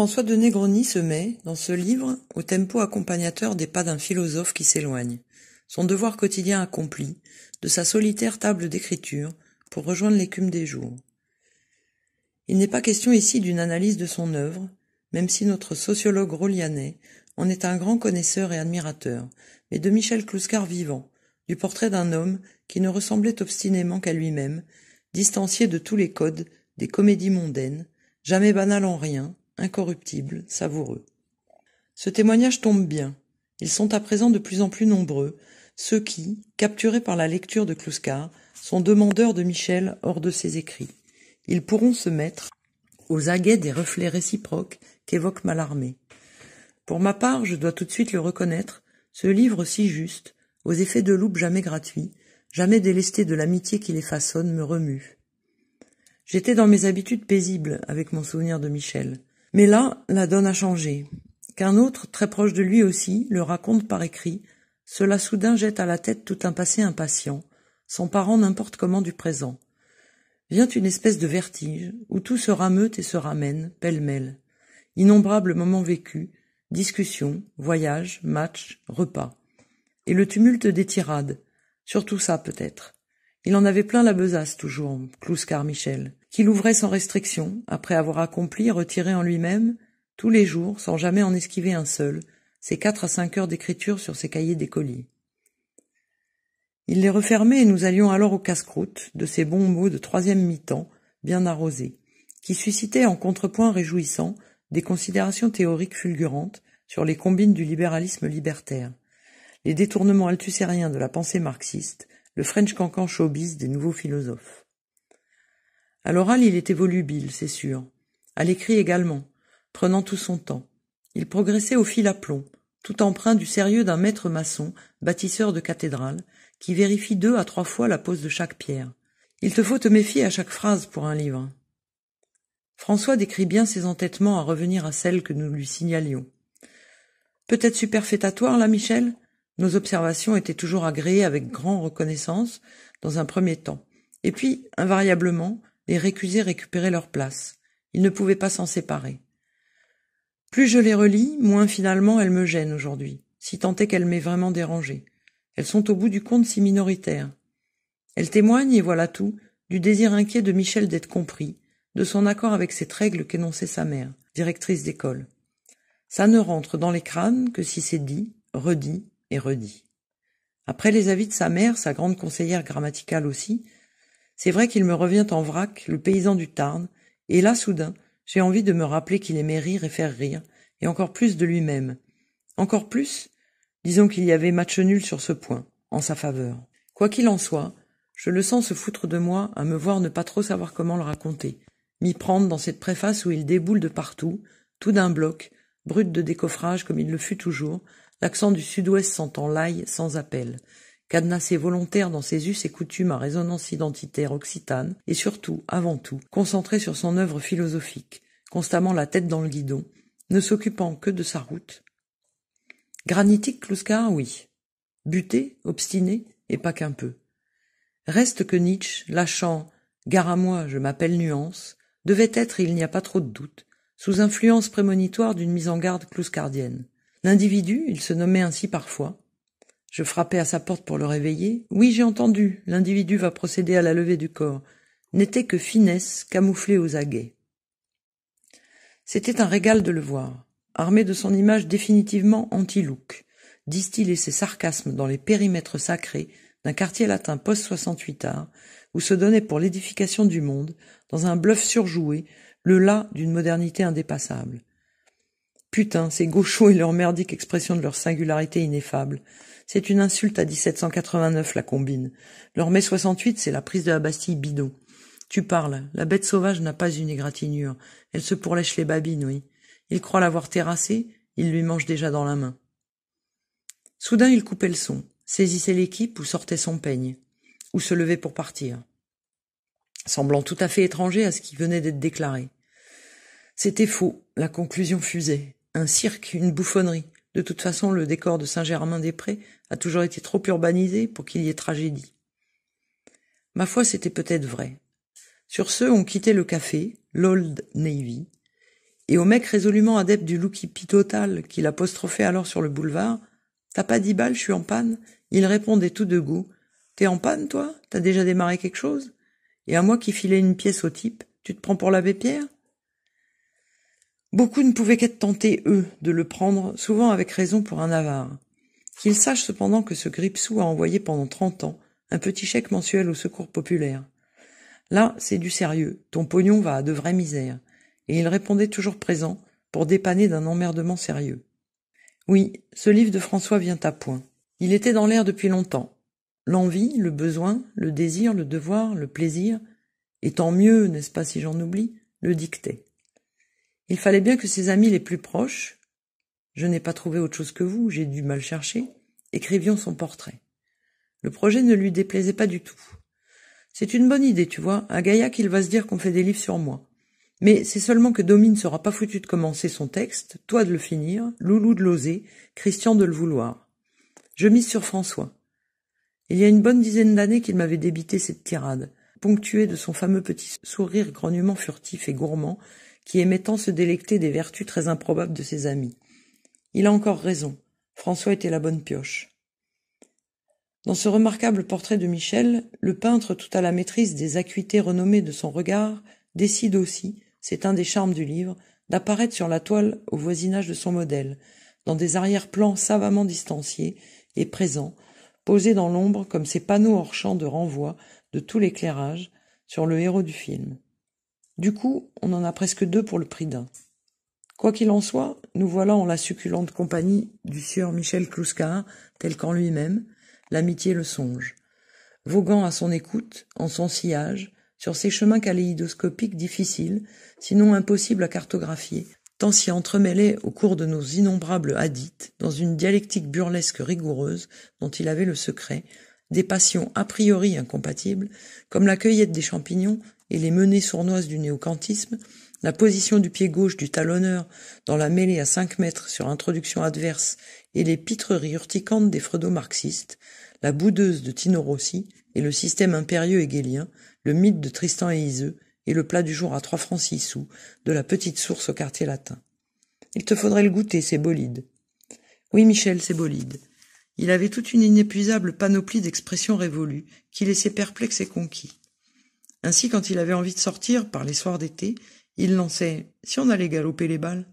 François de Negroni se met, dans ce livre, au tempo accompagnateur des pas d'un philosophe qui s'éloigne, son devoir quotidien accompli, de sa solitaire table d'écriture, pour rejoindre l'écume des jours. Il n'est pas question ici d'une analyse de son œuvre, même si notre sociologue rolianais en est un grand connaisseur et admirateur, mais de Michel Clouscar vivant, du portrait d'un homme qui ne ressemblait obstinément qu'à lui-même, distancié de tous les codes des comédies mondaines, jamais banal en rien, incorruptible, savoureux. Ce témoignage tombe bien. Ils sont à présent de plus en plus nombreux, ceux qui, capturés par la lecture de Kluska, sont demandeurs de Michel hors de ses écrits. Ils pourront se mettre aux aguets des reflets réciproques qu'évoque Malarmé. Pour ma part, je dois tout de suite le reconnaître, ce livre si juste, aux effets de loupe jamais gratuits, jamais délesté de l'amitié qui les façonne, me remue. J'étais dans mes habitudes paisibles avec mon souvenir de Michel. Mais là, la donne a changé. Qu'un autre, très proche de lui aussi, le raconte par écrit, cela soudain jette à la tête tout un passé impatient, son parent n'importe comment du présent. Vient une espèce de vertige, où tout se rameute et se ramène, pêle-mêle. Innombrables moments vécus, discussions, voyages, matchs, repas. Et le tumulte des tirades, surtout ça peut-être. Il en avait plein la besace toujours, Clouscar Michel qu'il ouvrait sans restriction, après avoir accompli et retiré en lui-même, tous les jours, sans jamais en esquiver un seul, ses quatre à cinq heures d'écriture sur ses cahiers d'écoliers. Il les refermait et nous allions alors au casse-croûte, de ces bons mots de troisième mi-temps, bien arrosés, qui suscitaient en contrepoint réjouissant des considérations théoriques fulgurantes sur les combines du libéralisme libertaire, les détournements altussériens de la pensée marxiste, le French cancan showbiz des nouveaux philosophes. À l'oral, il était volubile, c'est sûr. À l'écrit également, prenant tout son temps. Il progressait au fil à plomb, tout empreint du sérieux d'un maître maçon, bâtisseur de cathédrale, qui vérifie deux à trois fois la pose de chaque pierre. Il te faut te méfier à chaque phrase pour un livre. François décrit bien ses entêtements à revenir à celles que nous lui signalions. Peut-être superfétatoire, là, Michel Nos observations étaient toujours agréées avec grande reconnaissance, dans un premier temps. Et puis, invariablement, les récusés récupéraient leur place. Ils ne pouvaient pas s'en séparer. Plus je les relis, moins finalement elles me gênent aujourd'hui, si tant est qu'elles m'aient vraiment dérangée. »« Elles sont au bout du compte si minoritaires. Elles témoignent, et voilà tout, du désir inquiet de Michel d'être compris, de son accord avec cette règle qu'énonçait sa mère, directrice d'école. Ça ne rentre dans les crânes que si c'est dit, redit et redit. Après les avis de sa mère, sa grande conseillère grammaticale aussi, c'est vrai qu'il me revient en vrac le paysan du Tarn, et là, soudain, j'ai envie de me rappeler qu'il aimait rire et faire rire, et encore plus de lui-même. Encore plus Disons qu'il y avait match nul sur ce point, en sa faveur. Quoi qu'il en soit, je le sens se foutre de moi à me voir ne pas trop savoir comment le raconter, m'y prendre dans cette préface où il déboule de partout, tout d'un bloc, brut de décoffrage comme il le fut toujours, l'accent du sud-ouest sentant l'ail sans appel cadenassé volontaire dans ses us et coutumes à résonance identitaire occitane, et surtout, avant tout, concentré sur son œuvre philosophique, constamment la tête dans le guidon, ne s'occupant que de sa route. Granitique Kluskar, oui. Buté, obstiné, et pas qu'un peu. Reste que Nietzsche, lâchant Gare à moi, je m'appelle Nuance, devait être, il n'y a pas trop de doute, sous influence prémonitoire d'une mise en garde clouscardienne. L'individu, il se nommait ainsi parfois, je frappai à sa porte pour le réveiller. Oui, j'ai entendu. L'individu va procéder à la levée du corps. N'était que finesse camouflée aux aguets. C'était un régal de le voir, armé de son image définitivement anti-look, distiller ses sarcasmes dans les périmètres sacrés d'un quartier latin post-68 art, où se donnait pour l'édification du monde, dans un bluff surjoué, le là d'une modernité indépassable, Putain, ces gauchos et leur merdique expression de leur singularité ineffable. C'est une insulte à 1789, la combine. Leur mai 68, c'est la prise de la Bastille bidon. Tu parles, la bête sauvage n'a pas une égratignure. Elle se pourlèche les babines, oui. Il croit l'avoir terrassée, il lui mange déjà dans la main. Soudain, il coupait le son, saisissait l'équipe ou sortait son peigne, ou se levait pour partir, semblant tout à fait étranger à ce qui venait d'être déclaré. C'était faux, la conclusion fusait un cirque, une bouffonnerie. De toute façon, le décor de Saint-Germain-des-Prés a toujours été trop urbanisé pour qu'il y ait tragédie. Ma foi, c'était peut-être vrai. Sur ce, on quittait le café, l'Old Navy, et au mec résolument adepte du looky hippie total qu'il apostrophait alors sur le boulevard, T'as pas dix balles, je suis en panne Il répondait tout de goût. T'es en panne, toi T'as déjà démarré quelque chose Et à moi qui filais une pièce au type, tu te prends pour l'abbé Pierre Beaucoup ne pouvaient qu'être tentés, eux, de le prendre, souvent avec raison pour un avare. Qu'ils sachent cependant que ce Gripsou a envoyé pendant trente ans un petit chèque mensuel au secours populaire. Là, c'est du sérieux, ton pognon va à de vraies misères. Et il répondait toujours présent, pour dépanner d'un emmerdement sérieux. Oui, ce livre de François vient à point. Il était dans l'air depuis longtemps. L'envie, le besoin, le désir, le devoir, le plaisir, et tant mieux, n'est-ce pas si j'en oublie, le dictait. Il fallait bien que ses amis les plus proches, je n'ai pas trouvé autre chose que vous, j'ai dû mal chercher, écrivions son portrait. Le projet ne lui déplaisait pas du tout. C'est une bonne idée, tu vois, à Gaillac il va se dire qu'on fait des livres sur moi. Mais c'est seulement que Domine sera pas foutu de commencer son texte, toi de le finir, Loulou de l'oser, Christian de le vouloir. Je mise sur François. Il y a une bonne dizaine d'années qu'il m'avait débité cette tirade, ponctuée de son fameux petit sourire grognement furtif et gourmand qui aimait tant se délecter des vertus très improbables de ses amis. Il a encore raison. François était la bonne pioche. Dans ce remarquable portrait de Michel, le peintre, tout à la maîtrise des acuités renommées de son regard, décide aussi, c'est un des charmes du livre, d'apparaître sur la toile au voisinage de son modèle, dans des arrière-plans savamment distanciés et présents, posés dans l'ombre comme ces panneaux hors champ de renvoi de tout l'éclairage sur le héros du film. Du coup, on en a presque deux pour le prix d'un. Quoi qu'il en soit, nous voilà en la succulente compagnie du sieur Michel Clouscar, tel qu'en lui-même, l'amitié le songe. Voguant à son écoute, en son sillage, sur ces chemins kaléidoscopiques difficiles, sinon impossibles à cartographier, tant s'y entremêlaient au cours de nos innombrables hadiths, dans une dialectique burlesque rigoureuse dont il avait le secret, des passions a priori incompatibles, comme la cueillette des champignons et les menées sournoises du néocantisme, la position du pied gauche du talonneur dans la mêlée à cinq mètres sur introduction adverse et les pitreries urticantes des fredo-marxistes, la boudeuse de Tino Rossi et le système impérieux hégélien, le mythe de Tristan et Iseux et le plat du jour à trois francs six sous de la petite source au quartier latin. Il te faudrait le goûter, c'est bolide. Oui, Michel, c'est bolide. Il avait toute une inépuisable panoplie d'expressions révolues qui laissait perplexe et conquis. Ainsi, quand il avait envie de sortir, par les soirs d'été, il lançait « Si on allait galoper les balles ?»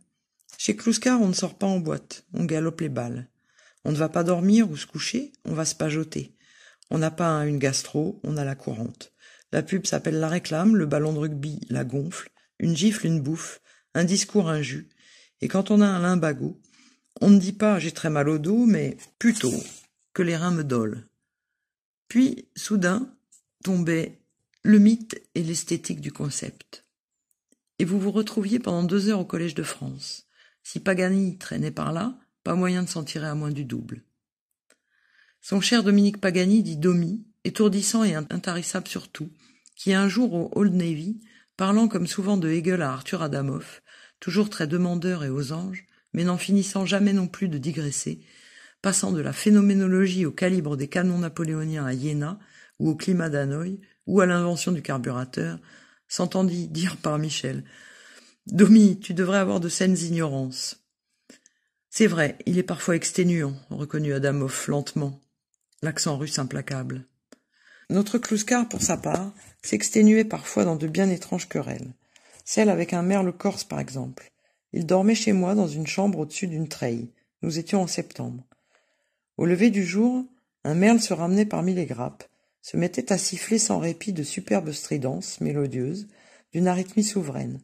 Chez Clouscar, on ne sort pas en boîte, on galope les balles. On ne va pas dormir ou se coucher, on va se pajoter. On n'a pas une gastro, on a la courante. La pub s'appelle la réclame, le ballon de rugby la gonfle, une gifle une bouffe, un discours un jus. Et quand on a un limbago, on ne dit pas j'ai très mal au dos, mais plutôt que les reins me dolent. Puis, soudain, tombait le mythe et l'esthétique du concept. Et vous vous retrouviez pendant deux heures au Collège de France. Si Pagani traînait par là, pas moyen de s'en tirer à moins du double. Son cher Dominique Pagani dit Domi, étourdissant et intarissable surtout, qui un jour au Old Navy, parlant comme souvent de Hegel à Arthur Adamoff, toujours très demandeur et aux anges, mais n'en finissant jamais non plus de digresser, passant de la phénoménologie au calibre des canons napoléoniens à Iéna ou au climat d'Hanoï, ou à l'invention du carburateur, s'entendit dire par Michel. Domi, tu devrais avoir de saines ignorances. C'est vrai, il est parfois exténuant, reconnut Adamoff lentement, l'accent russe implacable. Notre Clouscar, pour sa part, s'exténuait parfois dans de bien étranges querelles. Celle avec un merle corse, par exemple. Il dormait chez moi dans une chambre au-dessus d'une treille. Nous étions en septembre. Au lever du jour, un merle se ramenait parmi les grappes, se mettait à siffler sans répit de superbes stridences mélodieuses d'une arythmie souveraine,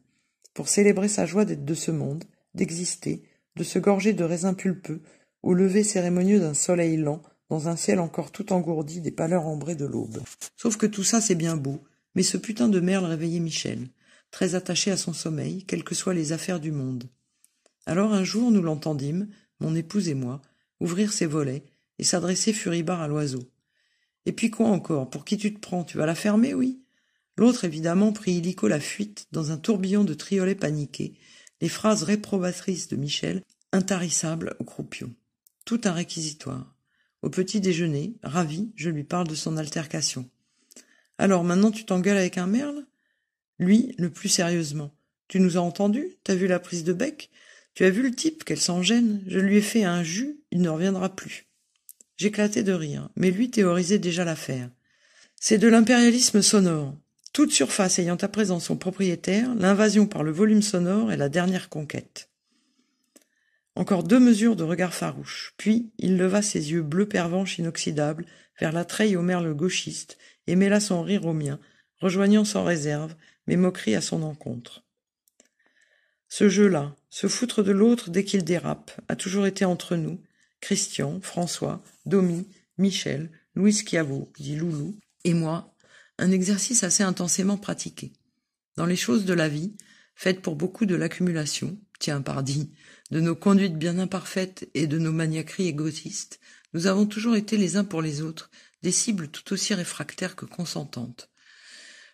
pour célébrer sa joie d'être de ce monde, d'exister, de se gorger de raisins pulpeux, au lever cérémonieux d'un soleil lent, dans un ciel encore tout engourdi des pâleurs ambrées de l'aube. Sauf que tout ça c'est bien beau, mais ce putain de merle réveillait Michel, très attaché à son sommeil, quelles que soient les affaires du monde. Alors un jour nous l'entendîmes, mon épouse et moi, ouvrir ses volets et s'adresser furibard à l'oiseau. Et puis quoi encore Pour qui tu te prends Tu vas la fermer, oui L'autre, évidemment, prit illico la fuite dans un tourbillon de triolets paniqués, les phrases réprobatrices de Michel, intarissables au croupion. Tout un réquisitoire. Au petit déjeuner, ravi, je lui parle de son altercation. Alors maintenant tu t'engueules avec un merle Lui, le plus sérieusement. Tu nous as entendus T'as vu la prise de bec Tu as vu le type Qu'elle s'en gêne Je lui ai fait un jus, il ne reviendra plus. J'éclatais de rire, mais lui théorisait déjà l'affaire. C'est de l'impérialisme sonore. Toute surface ayant à présent son propriétaire, l'invasion par le volume sonore est la dernière conquête. Encore deux mesures de regard farouche, puis il leva ses yeux bleus pervenche inoxydables vers la treille au merle gauchiste et mêla son rire au mien, rejoignant sans réserve mes moqueries à son encontre. Ce jeu-là, se foutre de l'autre dès qu'il dérape, a toujours été entre nous, Christian, François, Domi, Michel, Louis Chiavo, dit Loulou, et moi, un exercice assez intensément pratiqué. Dans les choses de la vie, faites pour beaucoup de l'accumulation, tiens pardi, de nos conduites bien imparfaites et de nos maniaqueries égoïstes, nous avons toujours été les uns pour les autres des cibles tout aussi réfractaires que consentantes.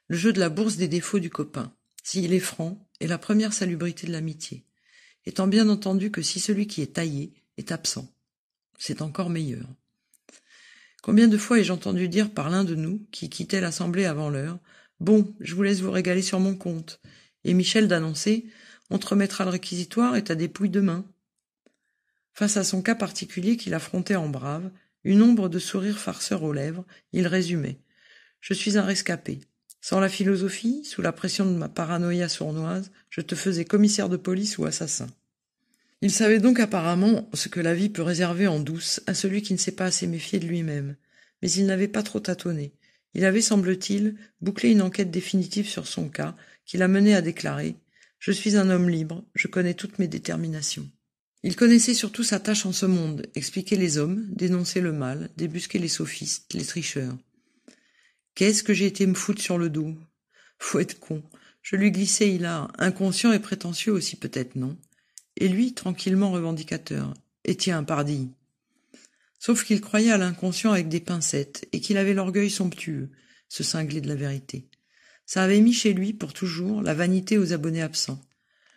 Le jeu de la bourse des défauts du copain, s'il est franc, est la première salubrité de l'amitié, étant bien entendu que si celui qui est taillé est absent, c'est encore meilleur. Combien de fois ai-je entendu dire par l'un de nous, qui quittait l'assemblée avant l'heure, Bon, je vous laisse vous régaler sur mon compte, et Michel d'annoncer, On te remettra le réquisitoire et ta dépouille demain. Face à son cas particulier qu'il affrontait en brave, une ombre de sourire farceur aux lèvres, il résumait. Je suis un rescapé. Sans la philosophie, sous la pression de ma paranoïa sournoise, je te faisais commissaire de police ou assassin. Il savait donc apparemment ce que la vie peut réserver en douce à celui qui ne sait pas assez méfier de lui-même, mais il n'avait pas trop tâtonné. Il avait, semble-t-il, bouclé une enquête définitive sur son cas, qui l'amenait à déclarer Je suis un homme libre, je connais toutes mes déterminations. Il connaissait surtout sa tâche en ce monde, expliquer les hommes, dénoncer le mal, débusquer les sophistes, les tricheurs. Qu'est-ce que j'ai été me foutre sur le dos Fouette être con. Je lui glissais il inconscient et prétentieux aussi peut-être, non et lui tranquillement revendicateur. Et tiens, pardi. Sauf qu'il croyait à l'inconscient avec des pincettes, et qu'il avait l'orgueil somptueux, ce cinglé de la vérité. Ça avait mis chez lui, pour toujours, la vanité aux abonnés absents.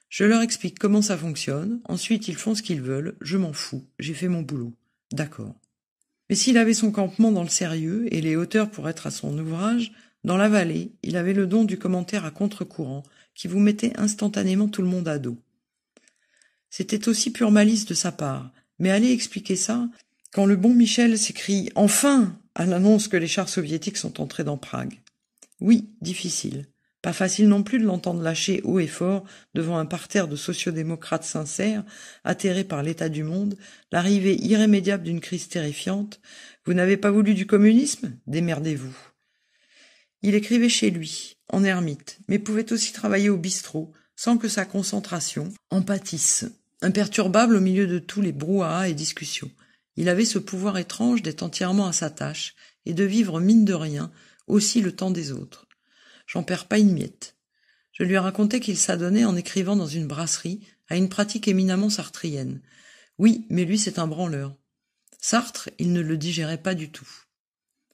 Je leur explique comment ça fonctionne, ensuite ils font ce qu'ils veulent, je m'en fous, j'ai fait mon boulot. D'accord. Mais s'il avait son campement dans le sérieux et les hauteurs pour être à son ouvrage, dans la vallée, il avait le don du commentaire à contre-courant qui vous mettait instantanément tout le monde à dos. C'était aussi pure malice de sa part. Mais allez expliquer ça quand le bon Michel s'écrie enfin à l'annonce que les chars soviétiques sont entrés dans Prague. Oui, difficile. Pas facile non plus de l'entendre lâcher haut et fort devant un parterre de sociodémocrates sincères, atterrés par l'état du monde, l'arrivée irrémédiable d'une crise terrifiante. Vous n'avez pas voulu du communisme? Démerdez-vous. Il écrivait chez lui, en ermite, mais pouvait aussi travailler au bistrot, sans que sa concentration en pâtisse imperturbable au milieu de tous les brouhahas et discussions. Il avait ce pouvoir étrange d'être entièrement à sa tâche et de vivre mine de rien aussi le temps des autres. J'en perds pas une miette. Je lui racontais qu'il s'adonnait en écrivant dans une brasserie à une pratique éminemment sartrienne. Oui, mais lui c'est un branleur. Sartre, il ne le digérait pas du tout.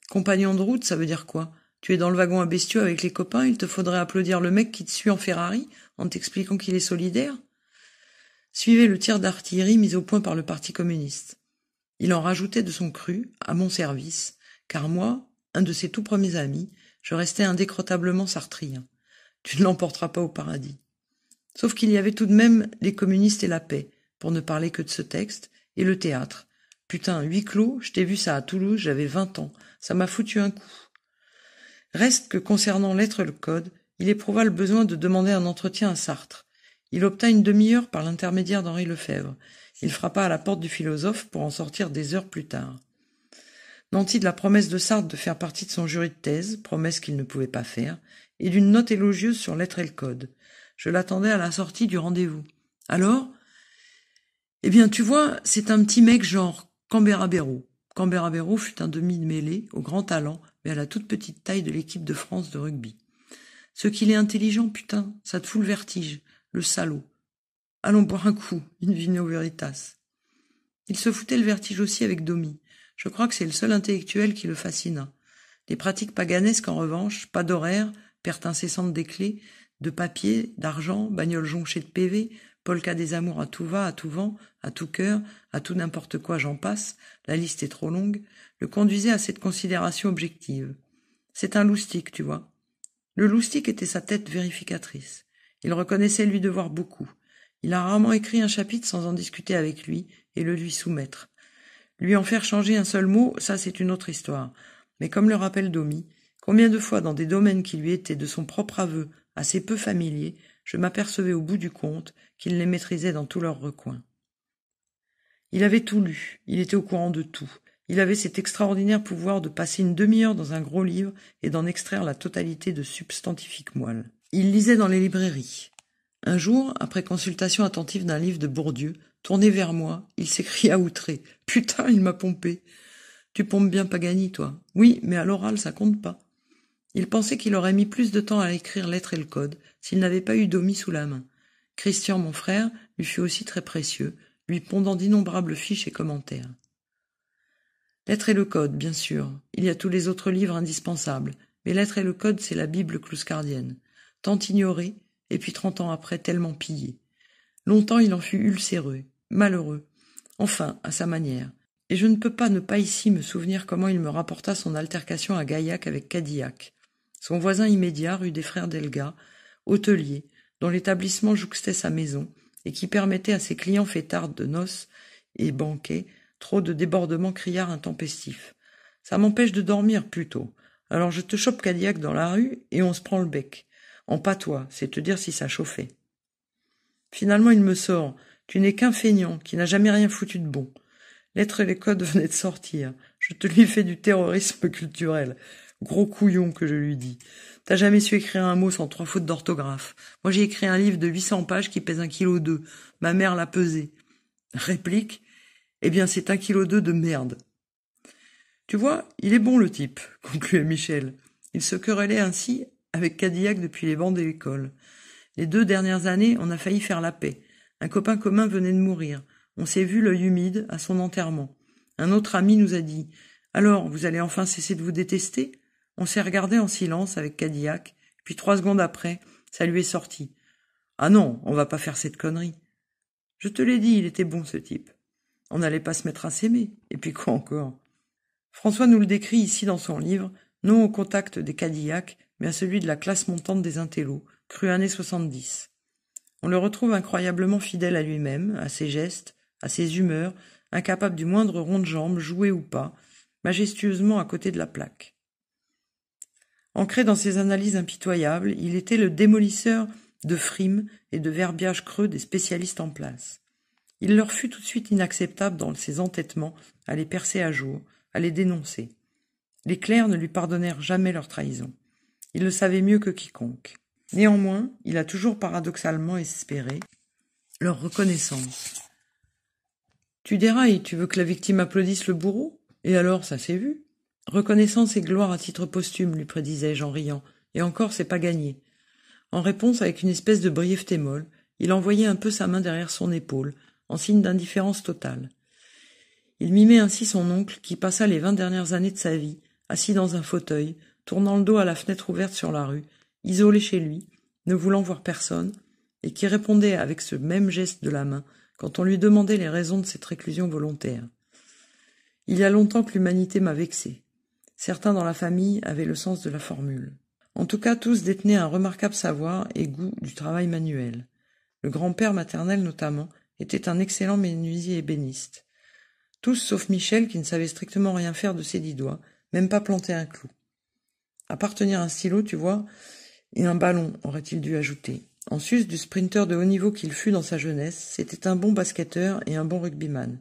Compagnon de route, ça veut dire quoi Tu es dans le wagon à bestiaux avec les copains, il te faudrait applaudir le mec qui te suit en Ferrari en t'expliquant qu'il est solidaire suivait le tir d'artillerie mis au point par le Parti communiste. Il en rajoutait de son cru, à mon service, car moi, un de ses tout premiers amis, je restais indécrottablement sartrien. Tu ne l'emporteras pas au paradis. Sauf qu'il y avait tout de même les communistes et la paix, pour ne parler que de ce texte, et le théâtre. Putain, huis clos, je t'ai vu ça à Toulouse, j'avais vingt ans. Ça m'a foutu un coup. Reste que concernant l'être le code, il éprouva le besoin de demander un entretien à Sartre, il obtint une demi-heure par l'intermédiaire d'Henri Lefebvre. Il frappa à la porte du philosophe pour en sortir des heures plus tard. Nanti de la promesse de Sartre de faire partie de son jury de thèse, promesse qu'il ne pouvait pas faire, et d'une note élogieuse sur l'être et le code. Je l'attendais à la sortie du rendez-vous. Alors Eh bien, tu vois, c'est un petit mec genre Canberra Bérou. Canberra fut un demi de au grand talent, mais à la toute petite taille de l'équipe de France de rugby. Ce qu'il est intelligent, putain, ça te fout le vertige le salaud. Allons boire un coup, in vino veritas. Il se foutait le vertige aussi avec Domi. Je crois que c'est le seul intellectuel qui le fascina. Les pratiques paganesques, en revanche, pas d'horaire, perte incessante des clés, de papier, d'argent, bagnole jonchée de PV, polka des amours à tout va, à tout vent, à tout cœur, à tout n'importe quoi j'en passe, la liste est trop longue, le conduisait à cette considération objective. C'est un loustic, tu vois. Le loustic était sa tête vérificatrice. Il reconnaissait lui devoir beaucoup. Il a rarement écrit un chapitre sans en discuter avec lui et le lui soumettre. Lui en faire changer un seul mot, ça c'est une autre histoire. Mais comme le rappelle Domi, combien de fois dans des domaines qui lui étaient de son propre aveu assez peu familiers, je m'apercevais au bout du compte qu'il les maîtrisait dans tous leurs recoins. Il avait tout lu, il était au courant de tout, il avait cet extraordinaire pouvoir de passer une demi-heure dans un gros livre et d'en extraire la totalité de substantifiques moelles. Il lisait dans les librairies. Un jour, après consultation attentive d'un livre de Bourdieu, tourné vers moi, il s'écria outré. Putain, il m'a pompé. Tu pompes bien Pagani, toi. Oui, mais à l'oral, ça compte pas. Il pensait qu'il aurait mis plus de temps à écrire l'être et le code s'il n'avait pas eu Domi sous la main. Christian, mon frère, lui fut aussi très précieux, lui pondant d'innombrables fiches et commentaires. Lettre et le code, bien sûr. Il y a tous les autres livres indispensables. Mais Lettre et le code, c'est la Bible clouscardienne tant ignoré, et puis trente ans après tellement pillé. Longtemps il en fut ulcéreux, malheureux, enfin à sa manière, et je ne peux pas ne pas ici me souvenir comment il me rapporta son altercation à Gaillac avec Cadillac, son voisin immédiat rue des Frères Delga, hôtelier, dont l'établissement jouxtait sa maison, et qui permettait à ses clients fêtards de noces et banquets trop de débordements criards intempestifs. Ça m'empêche de dormir plutôt. Alors je te chope Cadillac dans la rue et on se prend le bec. En toi, c'est te dire si ça chauffait. Finalement, il me sort. Tu n'es qu'un feignant qui n'a jamais rien foutu de bon. L'être et les codes venaient de sortir. Je te lui fais du terrorisme culturel. Gros couillon que je lui dis. T'as jamais su écrire un mot sans trois fautes d'orthographe. Moi, j'ai écrit un livre de 800 pages qui pèse un kilo deux. Ma mère l'a pesé. Réplique. Eh bien, c'est un kilo deux de merde. Tu vois, il est bon le type, concluait Michel. Il se querellait ainsi avec Cadillac depuis les bancs de l'école. Les deux dernières années, on a failli faire la paix. Un copain commun venait de mourir. On s'est vu l'œil humide à son enterrement. Un autre ami nous a dit Alors, vous allez enfin cesser de vous détester On s'est regardé en silence avec Cadillac, puis trois secondes après, ça lui est sorti. Ah non, on va pas faire cette connerie. Je te l'ai dit, il était bon ce type. On n'allait pas se mettre à s'aimer. Et puis quoi encore François nous le décrit ici dans son livre, non au contact des Cadillacs, mais à celui de la classe montante des intellos, cru années 70. On le retrouve incroyablement fidèle à lui-même, à ses gestes, à ses humeurs, incapable du moindre rond de jambe, joué ou pas, majestueusement à côté de la plaque. Ancré dans ses analyses impitoyables, il était le démolisseur de frimes et de verbiage creux des spécialistes en place. Il leur fut tout de suite inacceptable dans ses entêtements à les percer à jour, à les dénoncer. Les clercs ne lui pardonnèrent jamais leur trahison. Il le savait mieux que quiconque. Néanmoins, il a toujours paradoxalement espéré leur reconnaissance. Tu dérailles, tu veux que la victime applaudisse le bourreau Et alors, ça s'est vu. Reconnaissance et gloire à titre posthume, lui prédisais-je en riant, et encore, c'est pas gagné. En réponse, avec une espèce de brièveté molle, il envoyait un peu sa main derrière son épaule, en signe d'indifférence totale. Il mimait ainsi son oncle qui passa les vingt dernières années de sa vie, assis dans un fauteuil, tournant le dos à la fenêtre ouverte sur la rue, isolé chez lui, ne voulant voir personne, et qui répondait avec ce même geste de la main quand on lui demandait les raisons de cette réclusion volontaire. Il y a longtemps que l'humanité m'a vexé. Certains dans la famille avaient le sens de la formule. En tout cas, tous détenaient un remarquable savoir et goût du travail manuel. Le grand-père maternel notamment était un excellent menuisier ébéniste. Tous sauf Michel qui ne savait strictement rien faire de ses dix doigts, même pas planter un clou. Appartenir à un stylo, tu vois, et un ballon, aurait-il dû ajouter. En sus du sprinteur de haut niveau qu'il fut dans sa jeunesse, c'était un bon basketteur et un bon rugbyman.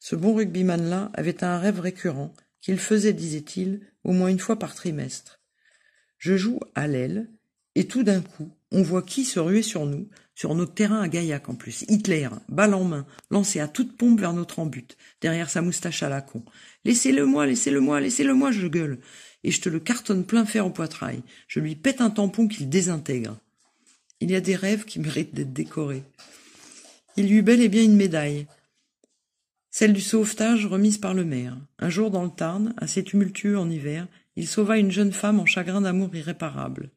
Ce bon rugbyman-là avait un rêve récurrent, qu'il faisait, disait-il, au moins une fois par trimestre. Je joue à l'aile, et tout d'un coup, on voit qui se ruer sur nous, sur notre terrain à Gaillac en plus. Hitler, balle en main, lancé à toute pompe vers notre embute, derrière sa moustache à la con. Laissez-le moi, laissez-le moi, laissez-le moi, je gueule et je te le cartonne plein fer au poitrail. Je lui pète un tampon qu'il désintègre. Il y a des rêves qui méritent d'être décorés. Il lui eut bel et bien une médaille. Celle du sauvetage remise par le maire. Un jour dans le Tarn, assez tumultueux en hiver, il sauva une jeune femme en chagrin d'amour irréparable.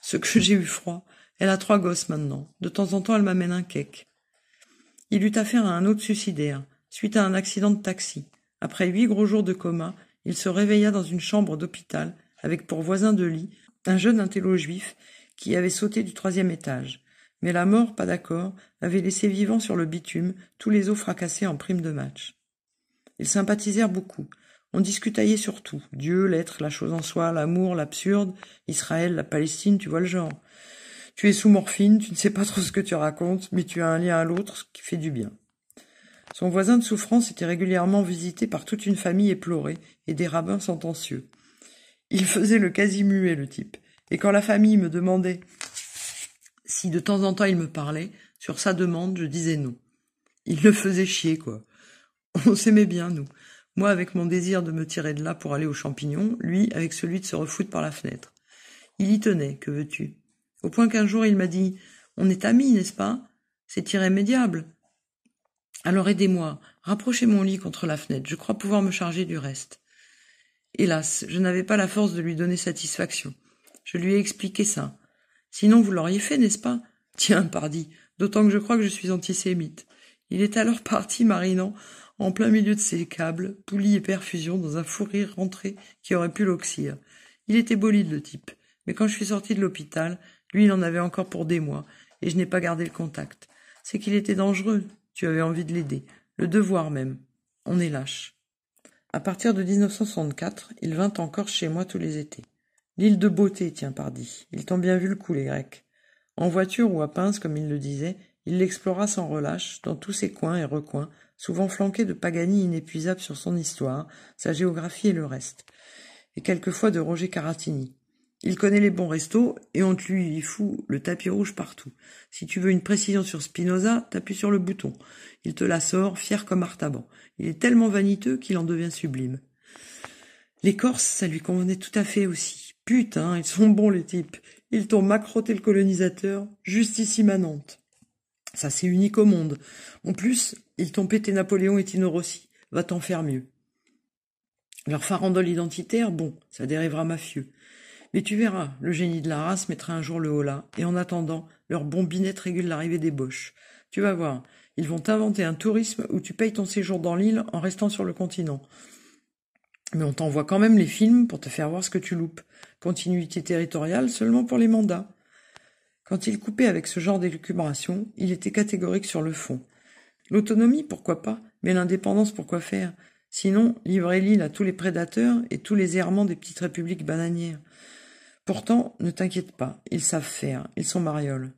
Ce que j'ai eu froid. Elle a trois gosses maintenant. De temps en temps, elle m'amène un cake. Il eut affaire à un autre suicidaire, suite à un accident de taxi. Après huit gros jours de coma, il se réveilla dans une chambre d'hôpital, avec pour voisin de lit un jeune intello juif qui avait sauté du troisième étage. Mais la mort, pas d'accord, avait laissé vivant sur le bitume tous les os fracassés en prime de match. Ils sympathisèrent beaucoup. On discutaillait sur tout. Dieu, l'être, la chose en soi, l'amour, l'absurde, Israël, la Palestine, tu vois le genre. Tu es sous morphine, tu ne sais pas trop ce que tu racontes, mais tu as un lien à l'autre, qui fait du bien. Son voisin de souffrance était régulièrement visité par toute une famille éplorée et des rabbins sentencieux. Il faisait le quasi-muet, le type. Et quand la famille me demandait si de temps en temps il me parlait, sur sa demande, je disais non. Il le faisait chier, quoi. On s'aimait bien, nous. Moi, avec mon désir de me tirer de là pour aller aux champignons, lui, avec celui de se refoutre par la fenêtre. Il y tenait, que veux-tu Au point qu'un jour, il m'a dit On est amis, n'est-ce pas C'est irrémédiable. Alors aidez-moi, rapprochez mon lit contre la fenêtre, je crois pouvoir me charger du reste. Hélas, je n'avais pas la force de lui donner satisfaction. Je lui ai expliqué ça. Sinon vous l'auriez fait, n'est-ce pas Tiens, pardi, d'autant que je crois que je suis antisémite. Il est alors parti marinant en plein milieu de ses câbles, poulies et perfusions, dans un fou rire rentré qui aurait pu l'oxyre. Il était bolide, le type, mais quand je suis sorti de l'hôpital, lui, il en avait encore pour des mois, et je n'ai pas gardé le contact. C'est qu'il était dangereux, tu avais envie de l'aider, le devoir même. On est lâche. À partir de 1964, il vint encore chez moi tous les étés. L'île de beauté, tiens, pardi. Ils t'ont bien vu le coup, les Grecs. En voiture ou à pince, comme il le disait, il l'explora sans relâche, dans tous ses coins et recoins, souvent flanqué de Pagani inépuisable sur son histoire, sa géographie et le reste, et quelquefois de Roger Caratini, il connaît les bons restos et on te lui fout le tapis rouge partout. Si tu veux une précision sur Spinoza, t'appuies sur le bouton. Il te la sort, fier comme Artaban. Il est tellement vaniteux qu'il en devient sublime. Les Corses, ça lui convenait tout à fait aussi. Putain, ils sont bons les types. Ils t'ont macroté le colonisateur, juste ici manante. Ça c'est unique au monde. En plus, ils t'ont pété Napoléon et Tino Rossi. Va t'en faire mieux. Leur farandole identitaire, bon, ça dérivera mafieux. Mais tu verras, le génie de la race mettra un jour le holà, et en attendant, leur bombinette régule l'arrivée des boches. Tu vas voir, ils vont inventer un tourisme où tu payes ton séjour dans l'île en restant sur le continent. Mais on t'envoie quand même les films pour te faire voir ce que tu loupes. Continuité territoriale seulement pour les mandats. Quand il coupait avec ce genre d'élucubration, il était catégorique sur le fond. L'autonomie, pourquoi pas, mais l'indépendance, pourquoi faire Sinon, livrer l'île à tous les prédateurs et tous les errements des petites républiques bananières. Pourtant, ne t'inquiète pas, ils savent faire, ils sont marioles.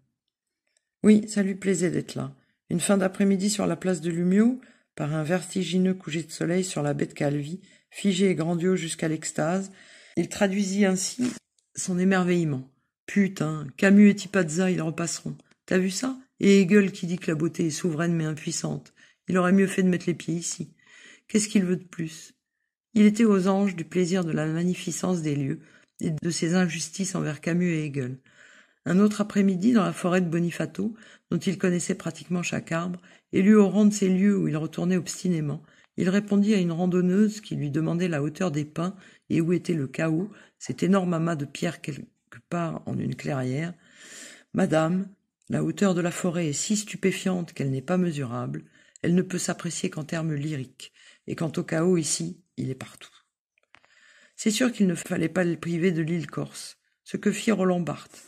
Oui, ça lui plaisait d'être là. Une fin d'après-midi sur la place de Lumio, par un vertigineux coucher de soleil sur la baie de Calvi, figé et grandiose jusqu'à l'extase, il traduisit ainsi son émerveillement. Putain, Camus et Tipazza, ils repasseront. T'as vu ça Et Hegel qui dit que la beauté est souveraine mais impuissante. Il aurait mieux fait de mettre les pieds ici. Qu'est-ce qu'il veut de plus Il était aux anges du plaisir de la magnificence des lieux, et de ses injustices envers Camus et Hegel. Un autre après-midi, dans la forêt de Bonifato, dont il connaissait pratiquement chaque arbre, élu au rang de ces lieux où il retournait obstinément, il répondit à une randonneuse qui lui demandait la hauteur des pins et où était le chaos, cet énorme amas de pierres quelque part en une clairière. Madame, la hauteur de la forêt est si stupéfiante qu'elle n'est pas mesurable, elle ne peut s'apprécier qu'en termes lyriques, et quant au chaos ici, il est partout. C'est sûr qu'il ne fallait pas les priver de l'île Corse, ce que fit Roland Barthes.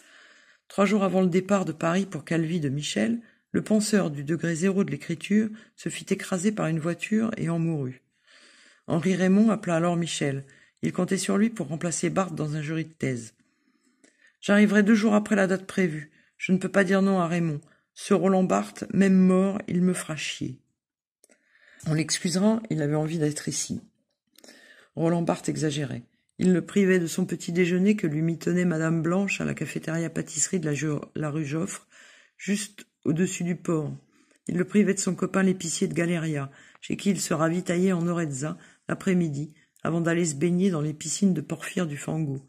Trois jours avant le départ de Paris pour Calvi de Michel, le penseur du degré zéro de l'écriture se fit écraser par une voiture et en mourut. Henri Raymond appela alors Michel. Il comptait sur lui pour remplacer Barthes dans un jury de thèse. J'arriverai deux jours après la date prévue. Je ne peux pas dire non à Raymond. Ce Roland Barthes, même mort, il me fera chier. On l'excusera, il avait envie d'être ici. Roland Barthes exagérait. Il le privait de son petit déjeuner que lui mitonnait Madame Blanche à la cafétéria-pâtisserie de la, rue Joffre, juste au-dessus du port. Il le privait de son copain l'épicier de Galeria, chez qui il se ravitaillait en Orezza l'après-midi, avant d'aller se baigner dans les piscines de porphyre du Fango.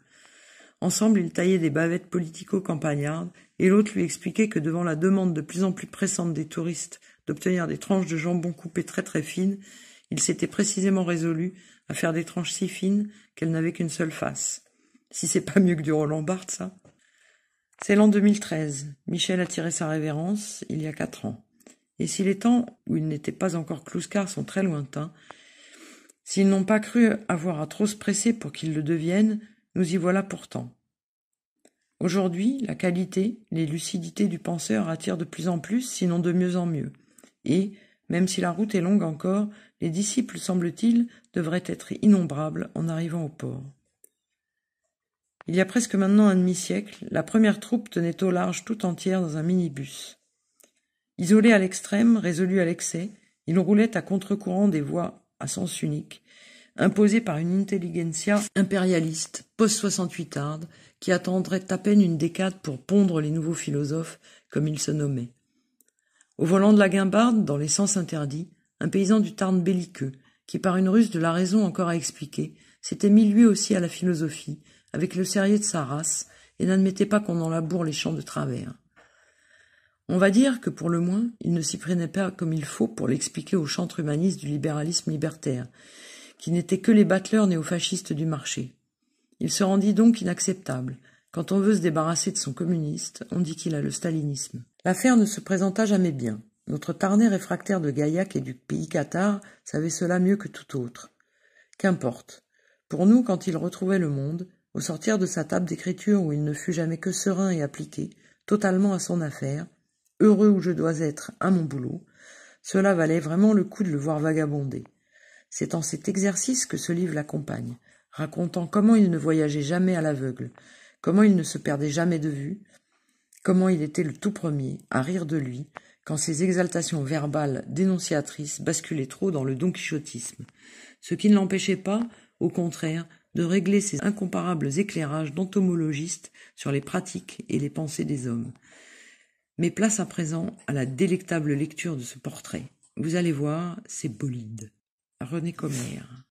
Ensemble, ils taillaient des bavettes politico-campagnardes, et l'autre lui expliquait que devant la demande de plus en plus pressante des touristes d'obtenir des tranches de jambon coupées très très fines, il s'était précisément résolu à faire des tranches si fines qu'elles n'avaient qu'une seule face. Si c'est pas mieux que du Roland Barthes, ça. C'est l'an 2013. Michel a tiré sa révérence il y a quatre ans. Et si les temps où il n'était pas encore Clouscar sont très lointains, s'ils n'ont pas cru avoir à trop se presser pour qu'ils le deviennent, nous y voilà pourtant. Aujourd'hui, la qualité, les lucidités du penseur attirent de plus en plus, sinon de mieux en mieux. Et, même si la route est longue encore, les disciples, semble-t-il, devraient être innombrables en arrivant au port. Il y a presque maintenant un demi-siècle, la première troupe tenait au large tout entière dans un minibus. Isolés à l'extrême, résolus à l'excès, ils roulaient à contre-courant des voies à sens unique, imposées par une intelligentsia impérialiste, post-68arde, qui attendrait à peine une décade pour pondre les nouveaux philosophes, comme ils se nommaient. Au volant de la guimbarde, dans les sens interdits, un paysan du Tarn belliqueux, qui par une ruse de la raison encore à expliquer, s'était mis lui aussi à la philosophie, avec le serrier de sa race, et n'admettait pas qu'on en laboure les champs de travers. On va dire que pour le moins, il ne s'y prenait pas comme il faut pour l'expliquer au chantre humaniste du libéralisme libertaire, qui n'étaient que les battleurs néofascistes du marché. Il se rendit donc inacceptable, quand on veut se débarrasser de son communiste, on dit qu'il a le stalinisme. L'affaire ne se présenta jamais bien. Notre tarné réfractaire de Gaillac et du pays Qatar savait cela mieux que tout autre. Qu'importe. Pour nous, quand il retrouvait le monde, au sortir de sa table d'écriture où il ne fut jamais que serein et appliqué, totalement à son affaire, heureux où je dois être à mon boulot, cela valait vraiment le coup de le voir vagabonder. C'est en cet exercice que ce livre l'accompagne, racontant comment il ne voyageait jamais à l'aveugle, comment il ne se perdait jamais de vue, comment il était le tout premier à rire de lui quand ses exaltations verbales dénonciatrices basculaient trop dans le don ce qui ne l'empêchait pas, au contraire, de régler ses incomparables éclairages d'entomologiste sur les pratiques et les pensées des hommes. Mais place à présent à la délectable lecture de ce portrait. Vous allez voir, c'est bolide. René Commère.